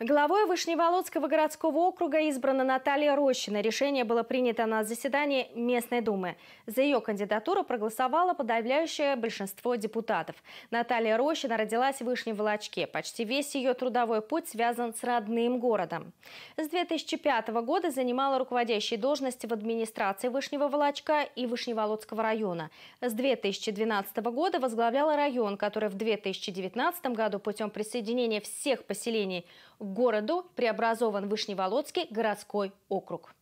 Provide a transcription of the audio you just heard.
Главой Вышневолодского городского округа избрана Наталья Рощина. Решение было принято на заседании местной думы. За ее кандидатуру проголосовало подавляющее большинство депутатов. Наталья Рощина родилась в Вышней Волочке. Почти весь ее трудовой путь связан с родным городом. С 2005 года занимала руководящие должности в администрации Вышнего Волочка и Вышневолодского района. С 2012 года возглавляла район, который в 2019 году путем присоединения всех поселений городу преобразован Вышневолодский городской округ.